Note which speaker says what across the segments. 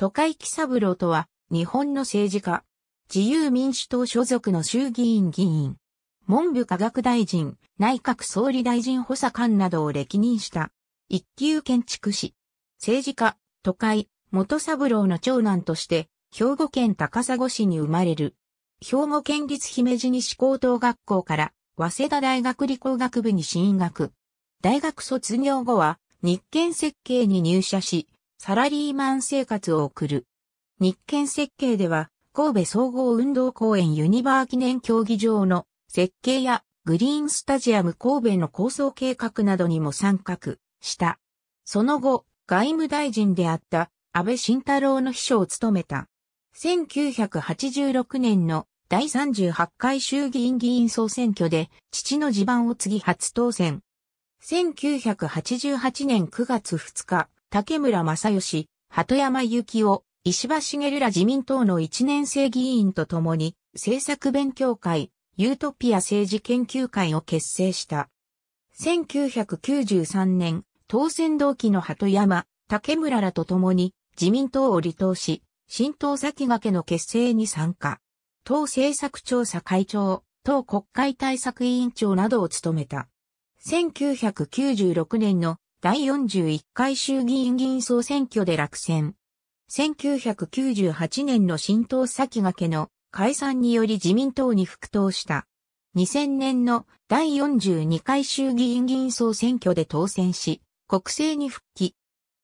Speaker 1: 都会喜三郎とは、日本の政治家。自由民主党所属の衆議院議員。文部科学大臣、内閣総理大臣補佐官などを歴任した。一級建築士。政治家、都会、元三郎の長男として、兵庫県高砂市に生まれる。兵庫県立姫路西高等学校から、早稲田大学理工学部に進学。大学卒業後は、日建設計に入社し、サラリーマン生活を送る。日建設計では、神戸総合運動公園ユニバー記念競技場の設計やグリーンスタジアム神戸の構想計画などにも参画した。その後、外務大臣であった安倍晋太郎の秘書を務めた。1986年の第38回衆議院議員総選挙で父の地盤を次ぎ初当選。1988年9月2日、竹村正義、鳩山幸夫、石破茂ら自民党の一年生議員と共に、政策勉強会、ユートピア政治研究会を結成した。1993年、当選同期の鳩山、竹村らと共に、自民党を離党し、新党先駆けの結成に参加。党政策調査会長、党国会対策委員長などを務めた。1996年の第41回衆議院議員総選挙で落選。1998年の新党先駆けの解散により自民党に復党した。2000年の第42回衆議院議員総選挙で当選し、国政に復帰。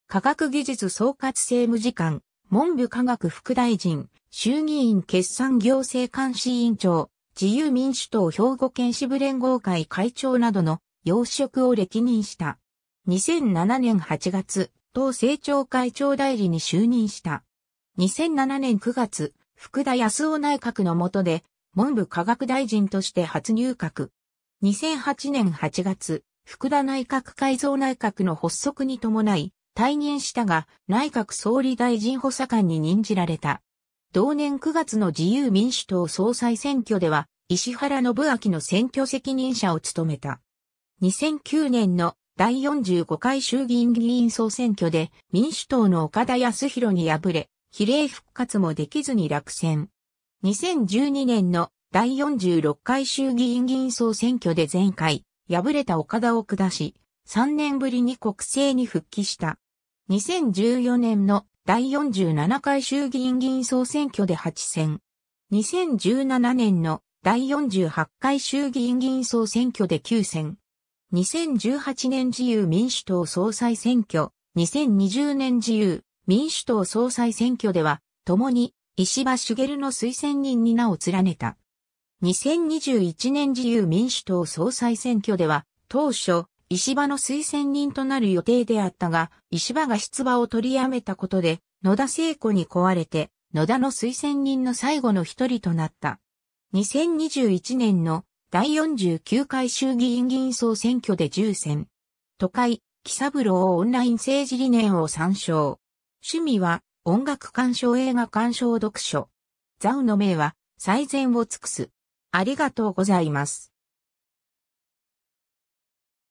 Speaker 1: 科学技術総括政務次官、文部科学副大臣、衆議院決算行政監視委員長、自由民主党兵庫県支部連合会会長などの要職を歴任した。2007年8月、党政調会長代理に就任した。2007年9月、福田康夫内閣の下で、文部科学大臣として初入閣。2008年8月、福田内閣改造内閣の発足に伴い、退任したが、内閣総理大臣補佐官に任じられた。同年9月の自由民主党総裁選挙では、石原信明の選挙責任者を務めた。2009年の第45回衆議院議員総選挙で民主党の岡田康弘に敗れ、比例復活もできずに落選。2012年の第46回衆議院議員総選挙で前回、敗れた岡田を下し、3年ぶりに国政に復帰した。2014年の第47回衆議院議員総選挙で8選。2017年の第48回衆議院議員総選挙で9選。2018年自由民主党総裁選挙、2020年自由民主党総裁選挙では、共に石破茂の推薦人に名を連ねた。2021年自由民主党総裁選挙では、当初、石破の推薦人となる予定であったが、石破が出馬を取りやめたことで、野田聖子に壊れて、野田の推薦人の最後の一人となった。2021年の第49回衆議院議員総選挙で重選。都会、木三郎オンライン政治理念を参照。趣味は、音楽鑑賞映画鑑賞読書。ザウの名は、最善を尽くす。ありがとうございます。